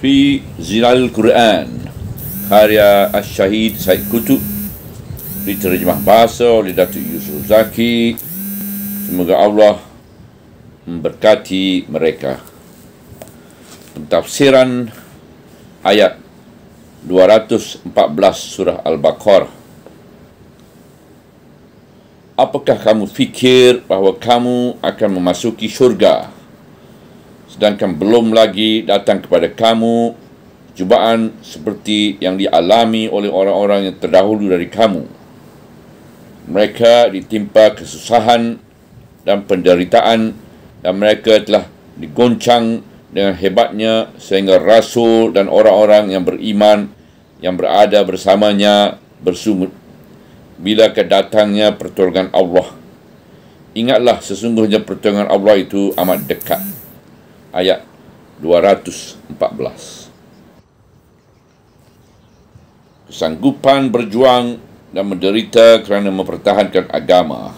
Fi Zilal Quran Karya Al-Syahid Said Kutub Diterjemah bahasa oleh Datuk Yusuf Zaki Semoga Allah memberkati mereka Tafsiran ayat 214 surah Al-Baqarah Apakah kamu fikir bahawa kamu akan memasuki Syurga sedangkan belum lagi datang kepada kamu cubaan seperti yang dialami oleh orang-orang yang terdahulu dari kamu. Mereka ditimpa kesusahan dan penderitaan dan mereka telah digoncang dengan hebatnya sehingga rasul dan orang-orang yang beriman yang berada bersamanya bersungut bila kedatangnya pertolongan Allah. Ingatlah sesungguhnya pertolongan Allah itu amat dekat ayat 214. Kesanggupan berjuang dan menderita kerana mempertahankan agama.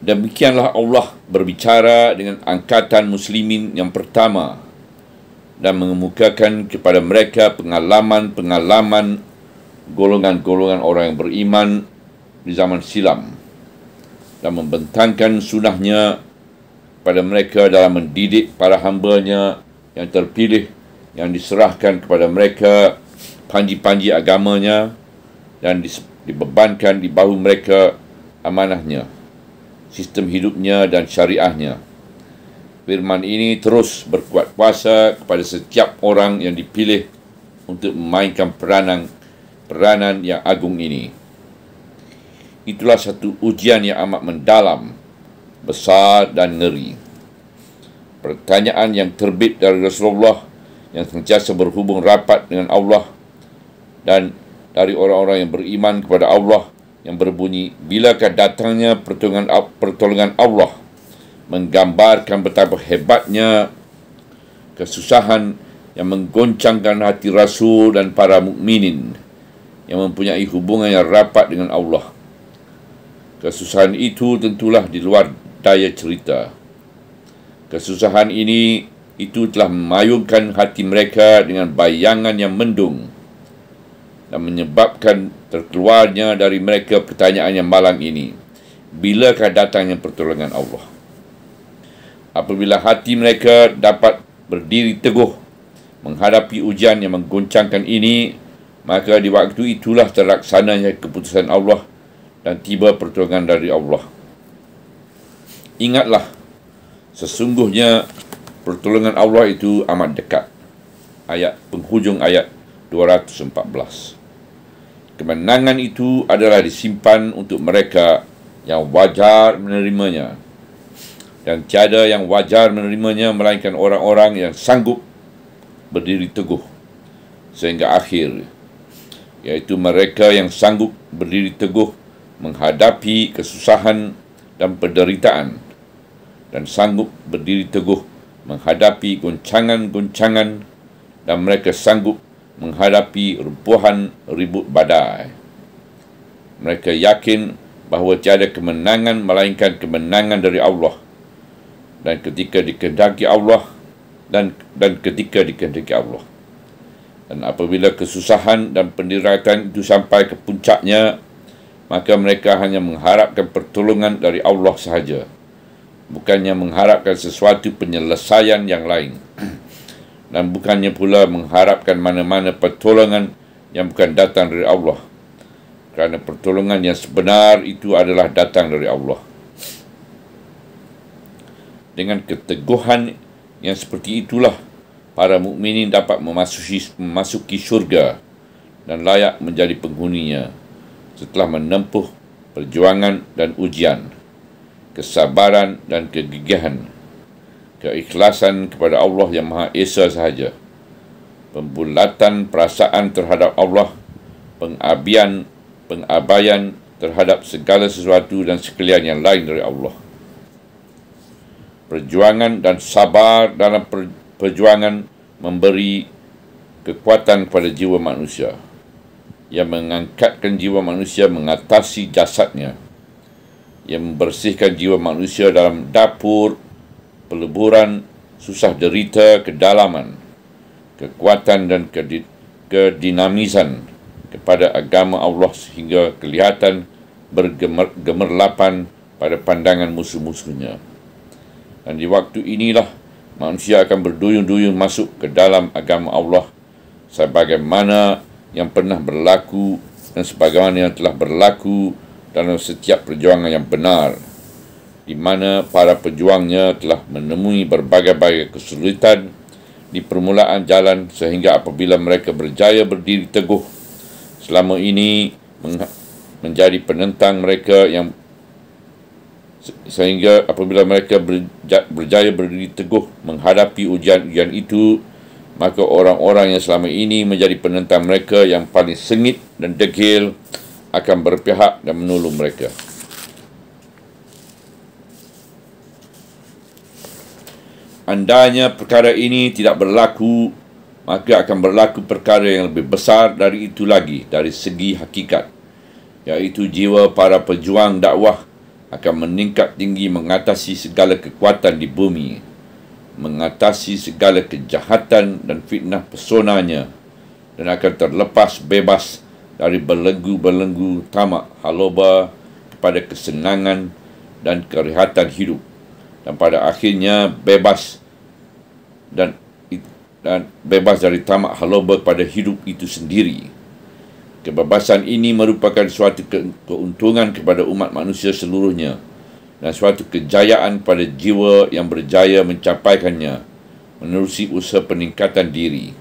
Demikianlah Allah berbicara dengan angkatan muslimin yang pertama dan mengemukakan kepada mereka pengalaman-pengalaman golongan-golongan orang yang beriman di zaman silam dan membentangkan sunnahnya kepada mereka dalam mendidik para hambanya yang terpilih yang diserahkan kepada mereka panji-panji agamanya dan dibebankan di bahu mereka amanahnya sistem hidupnya dan syariahnya firman ini terus berkuat kuasa kepada setiap orang yang dipilih untuk memainkan peranan peranan yang agung ini itulah satu ujian yang amat mendalam besar dan ngeri. Pertanyaan yang terbit dari Rasulullah yang sentiasa berhubung rapat dengan Allah dan dari orang-orang yang beriman kepada Allah yang berbunyi bilakah datangnya pertolongan pertolongan Allah menggambarkan betapa hebatnya kesusahan yang menggoncangkan hati rasul dan para mukminin yang mempunyai hubungan yang rapat dengan Allah kesusahan itu tentulah di luar daya cerita. Kesusahan ini itu telah memayungkan hati mereka dengan bayangan yang mendung dan menyebabkan terkeluarnya dari mereka pertanyaan yang malang ini. Bilakah datangnya pertolongan Allah? Apabila hati mereka dapat berdiri teguh menghadapi ujian yang mengguncangkan ini, maka di waktu itulah terlaksananya keputusan Allah dan tiba pertolongan dari Allah ingatlah sesungguhnya pertolongan Allah itu amat dekat. Ayat penghujung ayat 214. Kemenangan itu adalah disimpan untuk mereka yang wajar menerimanya. Dan tiada yang wajar menerimanya melainkan orang-orang yang sanggup berdiri teguh sehingga akhir. Iaitu mereka yang sanggup berdiri teguh menghadapi kesusahan dan penderitaan dan sanggup berdiri teguh menghadapi goncangan-goncangan dan mereka sanggup menghadapi rempuhan ribut badai. Mereka yakin bahawa tiada kemenangan melainkan kemenangan dari Allah. Dan ketika dikehendaki Allah dan dan ketika dikehendaki Allah. Dan apabila kesusahan dan pendiratan itu sampai ke puncaknya, maka mereka hanya mengharapkan pertolongan dari Allah sahaja bukannya mengharapkan sesuatu penyelesaian yang lain dan bukannya pula mengharapkan mana-mana pertolongan yang bukan datang dari Allah kerana pertolongan yang sebenar itu adalah datang dari Allah dengan keteguhan yang seperti itulah para mukminin dapat memasuki, memasuki syurga dan layak menjadi penghuninya setelah menempuh perjuangan dan ujian kesabaran dan kegigihan, keikhlasan kepada Allah yang Maha Esa sahaja, pembulatan perasaan terhadap Allah, pengabian, pengabaian terhadap segala sesuatu dan sekalian yang lain dari Allah. Perjuangan dan sabar dalam perjuangan memberi kekuatan kepada jiwa manusia yang mengangkatkan jiwa manusia mengatasi jasadnya yang membersihkan jiwa manusia dalam dapur, peleburan, susah derita, kedalaman, kekuatan dan kedinamisan kepada agama Allah sehingga kelihatan bergemerlapan pada pandangan musuh-musuhnya. Dan di waktu inilah manusia akan berduyun-duyun masuk ke dalam agama Allah sebagaimana yang pernah berlaku dan sebagaimana yang telah berlaku dalam setiap perjuangan yang benar di mana para pejuangnya telah menemui berbagai-bagai kesulitan di permulaan jalan sehingga apabila mereka berjaya berdiri teguh selama ini menjadi penentang mereka yang sehingga apabila mereka berjaya berdiri teguh menghadapi ujian-ujian itu maka orang-orang yang selama ini menjadi penentang mereka yang paling sengit dan degil akan berpihak dan menolong mereka. Andainya perkara ini tidak berlaku, maka akan berlaku perkara yang lebih besar dari itu lagi dari segi hakikat, iaitu jiwa para pejuang dakwah akan meningkat tinggi mengatasi segala kekuatan di bumi, mengatasi segala kejahatan dan fitnah pesonanya dan akan terlepas bebas dari belenggu-belenggu tamak haloba kepada kesenangan dan kerehatan hidup dan pada akhirnya bebas dan dan bebas dari tamak haloba kepada hidup itu sendiri kebebasan ini merupakan suatu ke- keuntungan kepada umat manusia seluruhnya dan suatu kejayaan pada jiwa yang berjaya mencapaikannya menerusi usaha peningkatan diri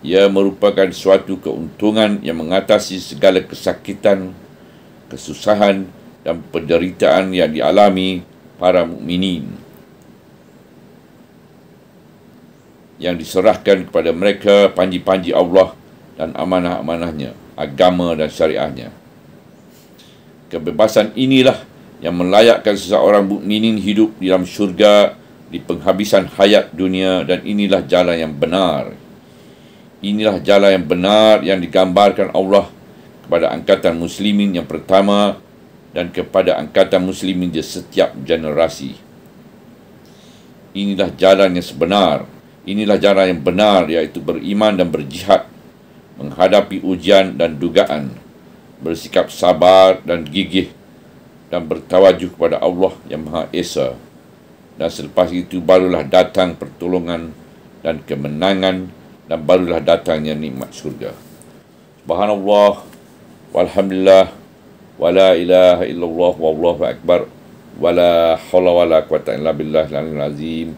ia merupakan suatu keuntungan yang mengatasi segala kesakitan, kesusahan dan penderitaan yang dialami para mukminin yang diserahkan kepada mereka panji-panji Allah dan amanah-amanahnya, agama dan syariahnya. Kebebasan inilah yang melayakkan seseorang mukminin hidup di dalam syurga di penghabisan hayat dunia dan inilah jalan yang benar inilah jalan yang benar yang digambarkan Allah kepada angkatan muslimin yang pertama dan kepada angkatan muslimin di setiap generasi. Inilah jalan yang sebenar. Inilah jalan yang benar iaitu beriman dan berjihad menghadapi ujian dan dugaan bersikap sabar dan gigih dan bertawajuh kepada Allah yang Maha Esa dan selepas itu barulah datang pertolongan dan kemenangan dan barulah datangnya nikmat surga. Subhanallah walhamdulillah wala ilaha illallah wa allahu akbar wala hawla wala quwata illa billah alil azim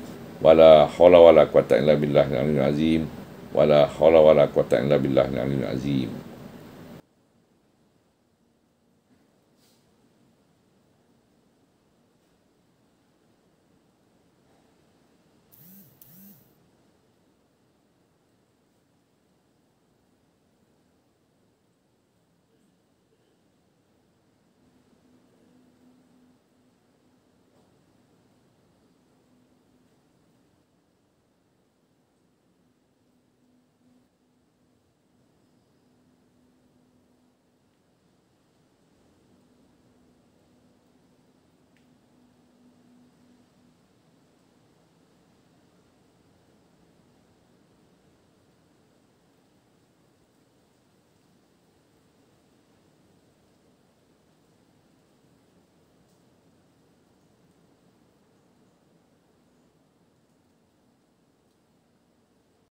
wala hawla wala quwata illa billah alil azim wala hawla wala quwata illa billah alil azim wala